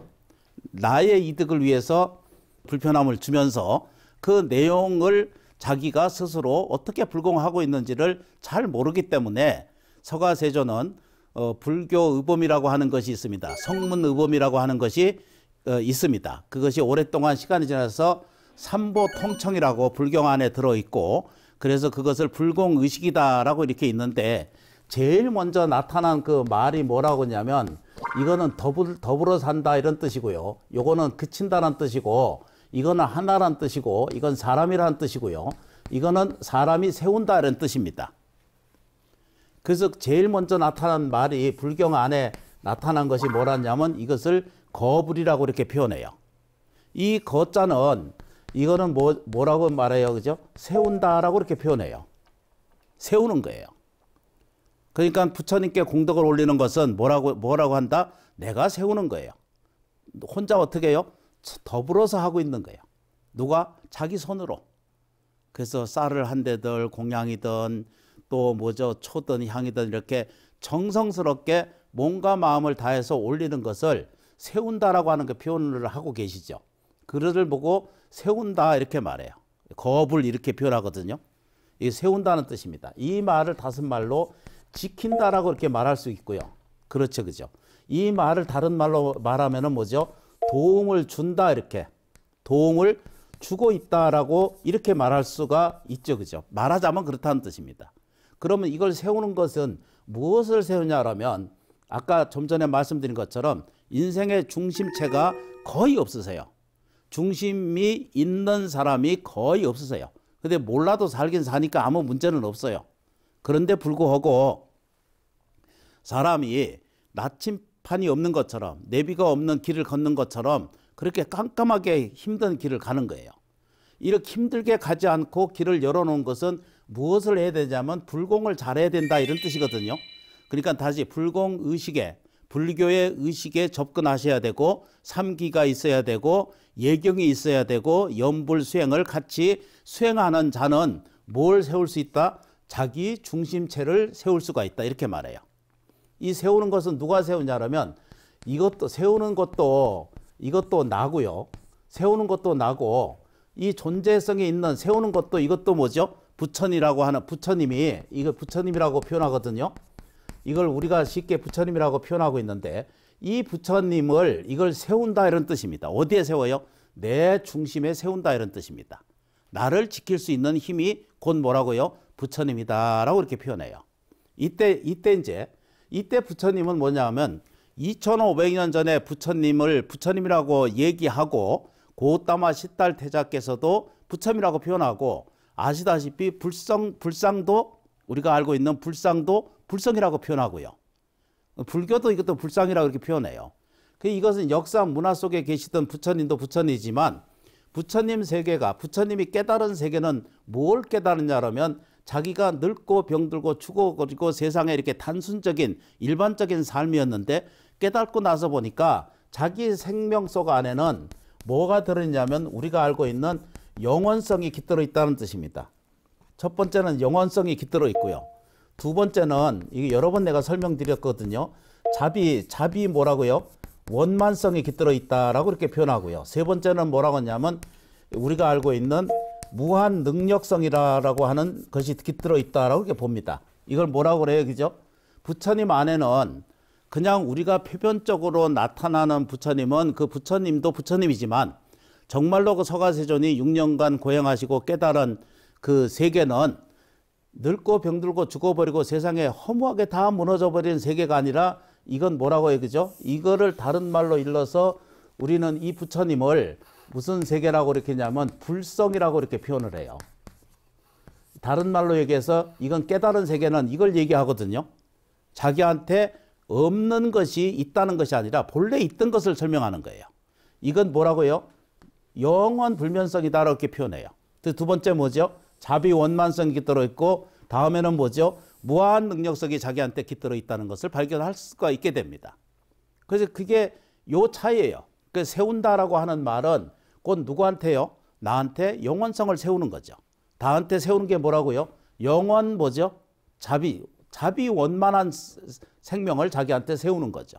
나의 이득을 위해서 불편함을 주면서 그 내용을 자기가 스스로 어떻게 불공하고 있는지를 잘 모르기 때문에 서가세조는 어, 불교 의범이라고 하는 것이 있습니다. 성문 의범이라고 하는 것이 어, 있습니다. 그것이 오랫동안 시간이 지나서 삼보 통청이라고 불경 안에 들어 있고 그래서 그것을 불공 의식이다라고 이렇게 있는데 제일 먼저 나타난 그 말이 뭐라고 하냐면 이거는 더불, 더불어 산다 이런 뜻이고요. 요거는 그친다란 뜻이고 이거는 하나란 뜻이고 이건 사람이란 뜻이고요. 이거는 사람이 세운다 이런 뜻입니다. 그래서 제일 먼저 나타난 말이 불경 안에 나타난 것이 뭐라냐면 이것을 거불이라고 이렇게 표현해요. 이 거자는 이거는 뭐, 뭐라고 말해요? 그죠? 세운다라고 이렇게 표현해요. 세우는 거예요. 그러니까 부처님께 공덕을 올리는 것은 뭐라고, 뭐라고 한다? 내가 세우는 거예요. 혼자 어떻게 해요? 더불어서 하고 있는 거예요. 누가? 자기 손으로. 그래서 쌀을 한 대들, 공양이든, 또 뭐죠? 초든 향이든 이렇게 정성스럽게 몸과 마음을 다해서 올리는 것을 세운다라고 하는 그 표현을 하고 계시죠. 그를 보고 세운다 이렇게 말해요. 거을 이렇게 표현하거든요. 이 세운다는 뜻입니다. 이 말을 다른 말로 지킨다라고 이렇게 말할 수 있고요. 그렇죠, 그죠? 이 말을 다른 말로 말하면 뭐죠? 도움을 준다 이렇게 도움을 주고 있다라고 이렇게 말할 수가 있죠, 그죠? 말하자면 그렇다는 뜻입니다. 그러면 이걸 세우는 것은 무엇을 세우냐라면 아까 좀 전에 말씀드린 것처럼 인생의 중심체가 거의 없으세요. 중심이 있는 사람이 거의 없었어요. 근데 몰라도 살긴 사니까 아무 문제는 없어요. 그런데 불구하고 사람이 나침판이 없는 것처럼 내비가 없는 길을 걷는 것처럼 그렇게 깜깜하게 힘든 길을 가는 거예요. 이렇게 힘들게 가지 않고 길을 열어놓은 것은 무엇을 해야 되냐면 불공을 잘해야 된다 이런 뜻이거든요. 그러니까 다시 불공의식에 불교의 의식에 접근하셔야 되고 삼기가 있어야 되고 예경이 있어야 되고 연불 수행을 같이 수행하는 자는 뭘 세울 수 있다? 자기 중심체를 세울 수가 있다 이렇게 말해요. 이 세우는 것은 누가 세우냐라면 이것도 세우는 것도 이것도 나고요. 세우는 것도 나고 이존재성에 있는 세우는 것도 이것도 뭐죠? 부처님이라고 하는 부처님이 이거 부처님이라고 표현하거든요. 이걸 우리가 쉽게 부처님이라고 표현하고 있는데 이 부처님을 이걸 세운다 이런 뜻입니다. 어디에 세워요? 내 중심에 세운다 이런 뜻입니다. 나를 지킬 수 있는 힘이 곧 뭐라고요? 부처님이다라고 이렇게 표현해요. 이때 이때 이제 이때 부처님은 뭐냐면 2,500년 전에 부처님을 부처님이라고 얘기하고 고다마 시달 태자께서도 부처님이라고 표현하고 아시다시피 불성 불상도 우리가 알고 있는 불상도 불성이라고 표현하고요. 불교도 이것도 불상이라고 이렇게 표현해요. 그 이것은 역사 문화 속에 계시던 부처님도 부처님이지만 부처님 세계가 부처님이 깨달은 세계는 뭘 깨달았냐라면 자기가 늙고 병들고 죽어가지고 세상에 이렇게 단순적인 일반적인 삶이었는데 깨닫고 나서 보니까 자기 생명 속 안에는 뭐가 들어있냐면 우리가 알고 있는 영원성이 깃들어 있다는 뜻입니다. 첫 번째는 영원성이 깃들어 있고요. 두 번째는 이게 여러 번 내가 설명드렸거든요. 자비, 자비 뭐라고요? 원만성이 깃들어 있다라고 이렇게 표현하고요. 세 번째는 뭐라고 하냐면 우리가 알고 있는 무한 능력성이라고 하는 것이 깃들어 있다라고 이렇게 봅니다. 이걸 뭐라고 그래요, 그죠? 부처님 안에는 그냥 우리가 표변적으로 나타나는 부처님은 그 부처님도 부처님이지만 정말로 그 서가세존이 6년간 고행하시고 깨달은 그 세계는 늙고 병들고 죽어버리고 세상에 허무하게 다 무너져버린 세계가 아니라 이건 뭐라고 해요 그죠? 이거를 다른 말로 일러서 우리는 이 부처님을 무슨 세계라고 이렇게 했냐면 불성이라고 이렇게 표현을 해요. 다른 말로 얘기해서 이건 깨달은 세계는 이걸 얘기하거든요. 자기한테 없는 것이 있다는 것이 아니라 본래 있던 것을 설명하는 거예요. 이건 뭐라고요? 영원 불면성이다 이렇게 표현해요. 두 번째 뭐죠? 자비 원만성이 깃들어 있고 다음에는 뭐죠? 무한 능력성이 자기한테 깃들어 있다는 것을 발견할 수가 있게 됩니다. 그래서 그게 요 차이예요. 그 세운다라고 하는 말은 곧 누구한테요? 나한테 영원성을 세우는 거죠. 나한테 세우는 게 뭐라고요? 영원 뭐죠? 자비, 자비 원만한 생명을 자기한테 세우는 거죠.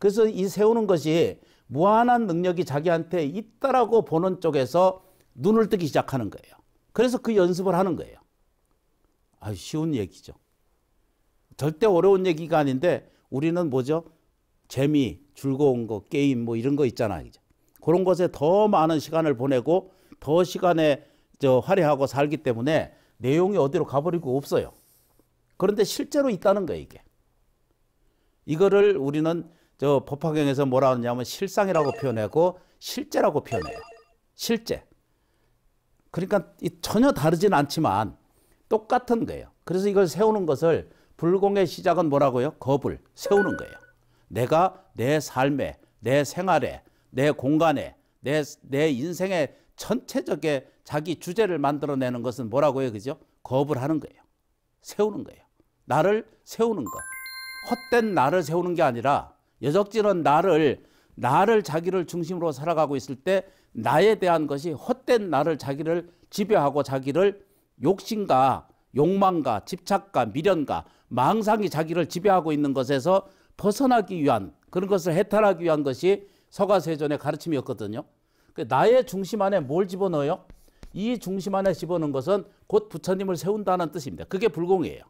그래서 이 세우는 것이 무한한 능력이 자기한테 있다라고 보는 쪽에서 눈을 뜨기 시작하는 거예요. 그래서 그 연습을 하는 거예요. 아 쉬운 얘기죠. 절대 어려운 얘기가 아닌데 우리는 뭐죠? 재미, 즐거운 거, 게임 뭐 이런 거 있잖아요. 그죠? 그런 것에 더 많은 시간을 보내고 더 시간에 저 화려하고 살기 때문에 내용이 어디로 가버리고 없어요. 그런데 실제로 있다는 거예요, 이게. 이거를 우리는 저 법화경에서 뭐라 하냐면 실상이라고 표현하고 실제라고 표현해요. 실제. 그러니까 전혀 다르진 않지만 똑같은 거예요. 그래서 이걸 세우는 것을 불공의 시작은 뭐라고요? 겁을 세우는 거예요. 내가 내 삶에, 내 생활에, 내 공간에, 내, 내 인생의 전체적인 자기 주제를 만들어내는 것은 뭐라고 해요? 그죠? 겁을 하는 거예요. 세우는 거예요. 나를 세우는 것. 헛된 나를 세우는 게 아니라 여적지는 나를, 나를 자기를 중심으로 살아가고 있을 때 나에 대한 것이 헛된 나를 자기를 지배하고 자기를 욕심과 욕망과 집착과 미련과 망상이 자기를 지배하고 있는 것에서 벗어나기 위한 그런 것을 해탈하기 위한 것이 서가세존의 가르침이었거든요. 그 나의 중심 안에 뭘 집어넣어요? 이 중심 안에 집어넣은 것은 곧 부처님을 세운다는 뜻입니다. 그게 불공이에요.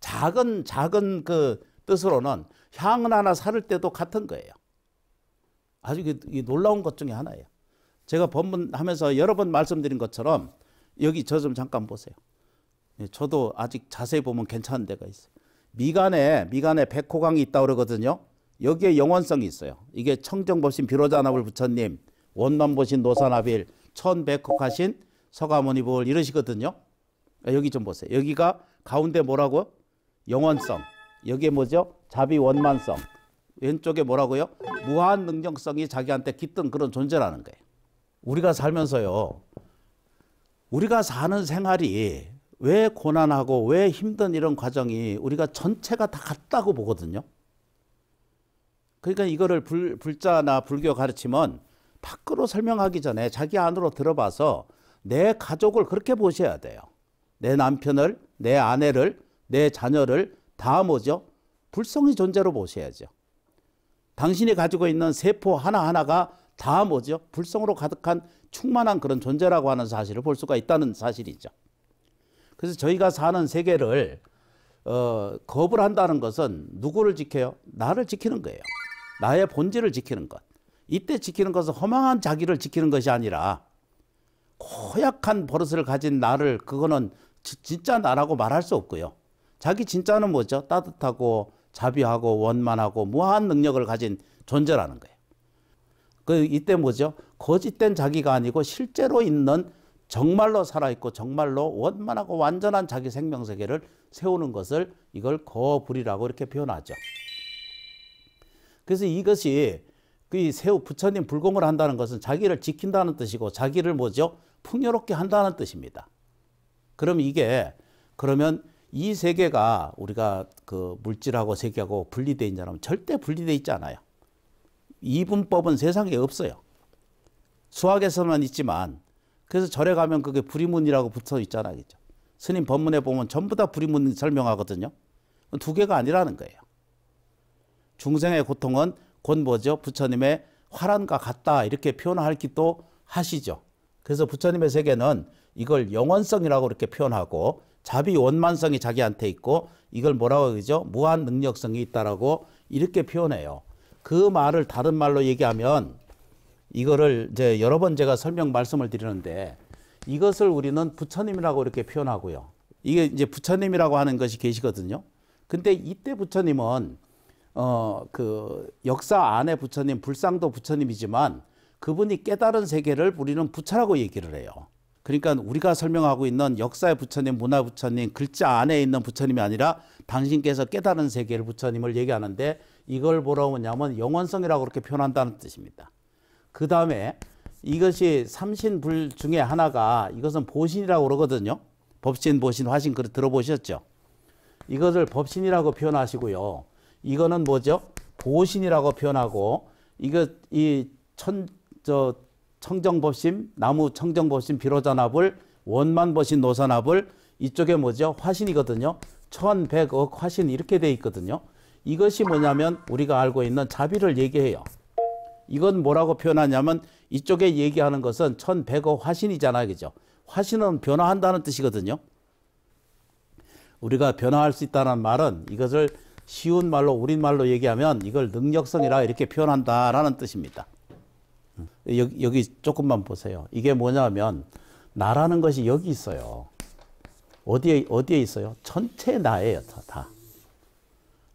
작은 작은 그 뜻으로는 향은 하나 살을 때도 같은 거예요. 아주 그, 놀라운 것 중에 하나예요. 제가 법문하면서 여러 번 말씀드린 것처럼 여기 저 좀 잠깐 보세요. 예, 저도 아직 자세히 보면 괜찮은 데가 있어요. 미간에 미간에 백호강이 있다 그러거든요. 여기에 영원성이 있어요. 이게 청정보신 비로자나불 부처님, 원만보신 노사나빌, 천백호하신 서가모니불 이러시거든요. 예, 여기 좀 보세요. 여기가 가운데 뭐라고? 영원성. 여기에 뭐죠? 자비 원만성. 왼쪽에 뭐라고요? 무한 능동성이 자기한테 깃든 그런 존재라는 거예요. 우리가 살면서요. 우리가 사는 생활이 왜 고난하고 왜 힘든 이런 과정이 우리가 전체가 다 같다고 보거든요. 그러니까 이거를 불, 불자나 불교 가르치면 밖으로 설명하기 전에 자기 안으로 들어봐서 내 가족을 그렇게 보셔야 돼요. 내 남편을, 내 아내를, 내 자녀를 다 뭐죠? 불성의 존재로 보셔야죠. 당신이 가지고 있는 세포 하나하나가 다 뭐죠? 불성으로 가득한 충만한 그런 존재라고 하는 사실을 볼 수가 있다는 사실이죠. 그래서 저희가 사는 세계를 어, 겁을 한다는 것은 누구를 지켜요? 나를 지키는 거예요. 나의 본질을 지키는 것. 이때 지키는 것은 허망한 자기를 지키는 것이 아니라 고약한 버릇을 가진 나를 그거는 지, 진짜 나라고 말할 수 없고요. 자기 진짜는 뭐죠? 따뜻하고 자비하고 원만하고 무한 능력을 가진 존재라는 거예요. 그 이때 뭐죠? 거짓된 자기가 아니고 실제로 있는 정말로 살아있고 정말로 원만하고 완전한 자기 생명 세계를 세우는 것을 이걸 거불이라고 이렇게 표현하죠. 그래서 이것이 그 세우 부처님 불공을 한다는 것은 자기를 지킨다는 뜻이고 자기를 뭐죠? 풍요롭게 한다는 뜻입니다. 그럼 이게 그러면 이 세계가 우리가 그 물질하고 세계하고 분리되어 있냐면 절대 분리되어 있지 않아요. 이분법은 세상에 없어요. 수학에서만 있지만 그래서 절에 가면 그게 불이문이라고 붙어 있잖아. 그죠? 스님 법문에 보면 전부 다불이문 설명하거든요. 두 개가 아니라는 거예요. 중생의 고통은 곧 뭐죠? 부처님의 화란과 같다 이렇게 표현하기도 하시죠. 그래서 부처님의 세계는 이걸 영원성이라고 이렇게 표현하고 자비 원만성이 자기한테 있고 이걸 뭐라고 그러죠? 무한 능력성이 있다라고 이렇게 표현해요. 그 말을 다른 말로 얘기하면 이거를 이제 여러 번 제가 설명 말씀을 드리는데 이것을 우리는 부처님이라고 이렇게 표현하고요. 이게 이제 부처님이라고 하는 것이 계시거든요. 근데 이때 부처님은 어 그 역사 안에 부처님 불상도 부처님이지만 그분이 깨달은 세계를 우리는 부처라고 얘기를 해요. 그러니까 우리가 설명하고 있는 역사의 부처님, 문화 부처님, 글자 안에 있는 부처님이 아니라 당신께서 깨달은 세계를 부처님을 얘기하는데 이걸 보라고 하냐면 영원성이라고 그렇게 표현한다는 뜻입니다. 그 다음에 이것이 삼신불 중에 하나가 이것은 보신이라고 그러거든요. 법신, 보신, 화신 그 들어보셨죠? 이것을 법신이라고 표현하시고요. 이거는 뭐죠? 보신이라고 표현하고 이거 이천저 청정보심 나무 청정보심비로자나불 원만보신 노선압불 이쪽에 뭐죠? 화신이거든요. 1100억 화신 이렇게 돼 있거든요. 이것이 뭐냐면 우리가 알고 있는 자비를 얘기해요. 이건 뭐라고 표현하냐면 이쪽에 얘기하는 것은 1100억 화신이잖아요. 그죠? 화신은 변화한다는 뜻이거든요. 우리가 변화할 수 있다는 말은 이것을 쉬운 말로 우리말로 얘기하면 이걸 능력성이라 이렇게 표현한다라는 뜻입니다. 여기, 여기 조금만 보세요. 이게 뭐냐면 나라는 것이 여기 있어요. 어디에 어디에 있어요? 전체 나예요, 다.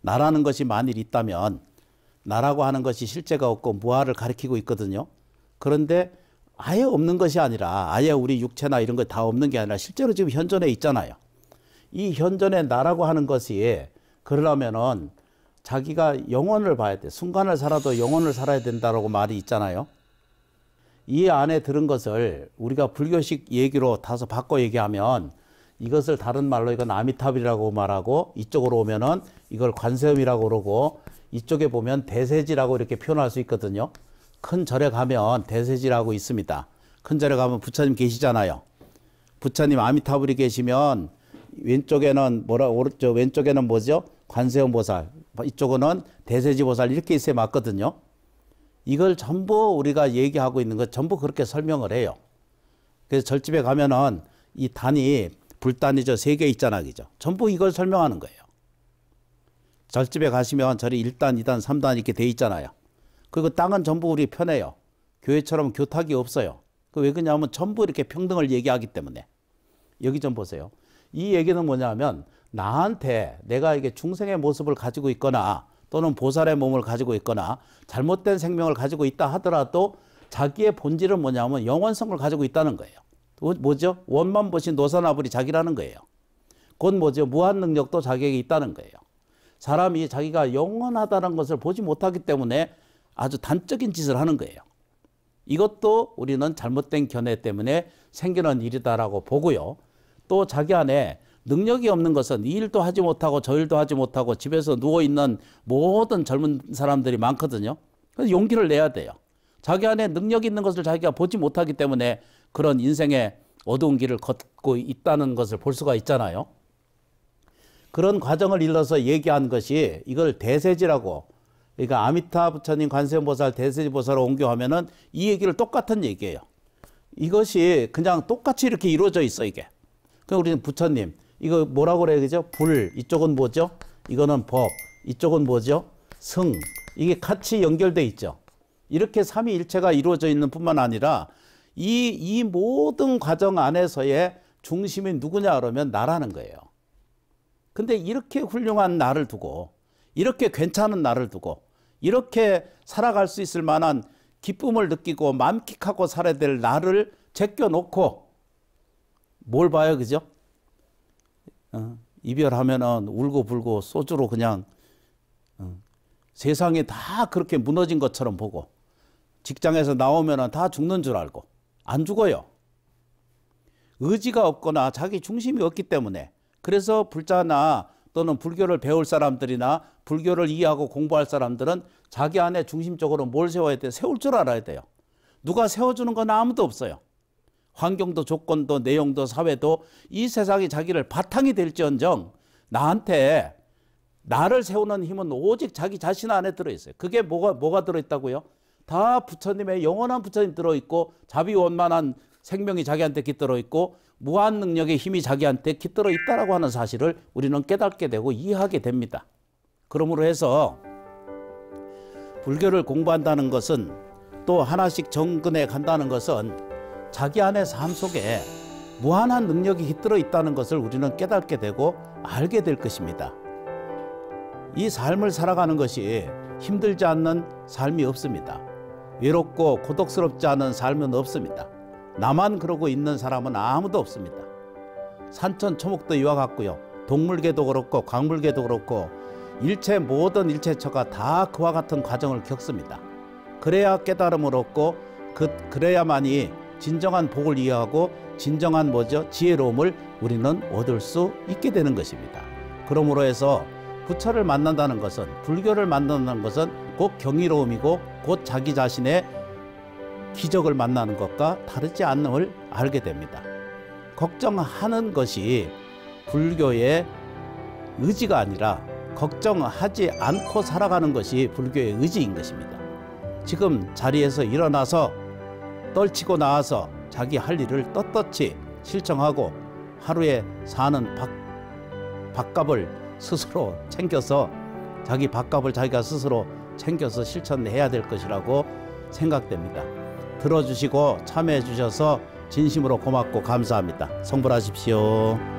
나라는 것이 만일 있다면 나라고 하는 것이 실제가 없고 무아를 가리키고 있거든요. 그런데 아예 없는 것이 아니라 아예 우리 육체나 이런 거 다 없는 게 아니라 실제로 지금 현존에 있잖아요. 이 현존의 나라고 하는 것이 그러려면은 자기가 영혼을 봐야 돼. 순간을 살아도 영혼을 살아야 된다라고 말이 있잖아요. 이 안에 들은 것을 우리가 불교식 얘기로 다소 바꿔 얘기하면 이것을 다른 말로 이건 아미타불이라고 말하고 이쪽으로 오면은 이걸 관세음이라고 그러고 이쪽에 보면 대세지라고 이렇게 표현할 수 있거든요. 큰 절에 가면 대세지라고 있습니다. 큰 절에 가면 부처님 계시잖아요. 부처님 아미타불이 계시면 왼쪽에는 뭐라 오른쪽 왼쪽에는 뭐죠? 관세음보살 이쪽은 대세지보살 이렇게 있어야 맞거든요. 이걸 전부 우리가 얘기하고 있는 것 전부 그렇게 설명을 해요. 그래서 절집에 가면은 이 단이 불단이죠. 세 개 있잖아. 그죠. 전부 이걸 설명하는 거예요. 절집에 가시면 저리 1단, 2단, 3단 이렇게 돼 있잖아요. 그리고 땅은 전부 우리 편해요. 교회처럼 교탁이 없어요. 그 왜 그러냐면 전부 이렇게 평등을 얘기하기 때문에. 여기 좀 보세요. 이 얘기는 뭐냐면 나한테 내가 이게 중생의 모습을 가지고 있거나 또는 보살의 몸을 가지고 있거나 잘못된 생명을 가지고 있다 하더라도 자기의 본질은 뭐냐면 영원성을 가지고 있다는 거예요. 뭐, 뭐죠? 원만 보신 노사나불이 자기라는 거예요. 곧 뭐죠? 무한 능력도 자기에게 있다는 거예요. 사람이 자기가 영원하다는 것을 보지 못하기 때문에 아주 단적인 짓을 하는 거예요. 이것도 우리는 잘못된 견해 때문에 생기는 일이다라고 보고요. 또 자기 안에 능력이 없는 것은 이 일도 하지 못하고 저 일도 하지 못하고 집에서 누워 있는 모든 젊은 사람들이 많거든요. 그래서 용기를 내야 돼요. 자기 안에 능력 있는 것을 자기가 보지 못하기 때문에 그런 인생의 어두운 길을 걷고 있다는 것을 볼 수가 있잖아요. 그런 과정을 일러서 얘기한 것이 이걸 대세지라고 그러니까 아미타 부처님 관세음보살 대세지보살로 옮겨하면은 이 얘기를 똑같은 얘기예요. 이것이 그냥 똑같이 이렇게 이루어져 있어 이게. 그럼 우리는 부처님 이거 뭐라고 그래야 되죠? 불, 이쪽은 뭐죠? 이거는 법, 이쪽은 뭐죠? 승. 이게 같이 연결돼 있죠. 이렇게 삼위일체가 이루어져 있는 뿐만 아니라 이, 이 모든 과정 안에서의 중심이 누구냐 그러면 나라는 거예요. 근데 이렇게 훌륭한 나를 두고 이렇게 괜찮은 나를 두고 이렇게 살아갈 수 있을 만한 기쁨을 느끼고 만끽하고 살아야 될 나를 제껴놓고 뭘 봐요 그죠? 어, 이별하면은 울고 불고 소주로 그냥 어? 세상이 다 그렇게 무너진 것처럼 보고 직장에서 나오면은 다 죽는 줄 알고 안 죽어요. 의지가 없거나 자기 중심이 없기 때문에 그래서 불자나 또는 불교를 배울 사람들이나 불교를 이해하고 공부할 사람들은 자기 안에 중심적으로 뭘 세워야 돼? 세울 줄 알아야 돼요. 누가 세워주는 건 아무도 없어요. 환경도 조건도 내용도 사회도 이 세상이 자기를 바탕이 될지언정 나한테 나를 세우는 힘은 오직 자기 자신 안에 들어있어요. 그게 뭐가, 뭐가 들어있다고요? 다 부처님의 영원한 부처님 들어있고 자비원만한 생명이 자기한테 깃들어 있고 무한 능력의 힘이 자기한테 깃들어 있다라고 하는 사실을 우리는 깨닫게 되고 이해하게 됩니다. 그러므로 해서 불교를 공부한다는 것은 또 하나씩 정근에 간다는 것은 자기 안의 삶 속에 무한한 능력이 깃들어 있다는 것을 우리는 깨닫게 되고 알게 될 것입니다. 이 삶을 살아가는 것이 힘들지 않는 삶이 없습니다. 외롭고 고독스럽지 않은 삶은 없습니다. 나만 그러고 있는 사람은 아무도 없습니다. 산천 초목도 이와 같고요. 동물계도 그렇고 광물계도 그렇고 일체 모든 일체처가 다 그와 같은 과정을 겪습니다. 그래야 깨달음을 얻고 그, 그래야만이 진정한 복을 이해하고 진정한 뭐죠? 지혜로움을 우리는 얻을 수 있게 되는 것입니다. 그러므로 해서 부처를 만난다는 것은 불교를 만난다는 것은 곧 경이로움이고 곧 자기 자신의 기적을 만나는 것과 다르지 않음을 알게 됩니다. 걱정하는 것이 불교의 의지가 아니라 걱정하지 않고 살아가는 것이 불교의 의지인 것입니다. 지금 자리에서 일어나서 떨치고 나와서 자기 할 일을 떳떳이 실정하고 하루에 사는 밥, 밥값을 스스로 챙겨서 자기 밥값을 자기가 스스로 챙겨서 실천해야 될 것이라고 생각됩니다. 들어주시고 참여해 주셔서 진심으로 고맙고 감사합니다. 성불하십시오.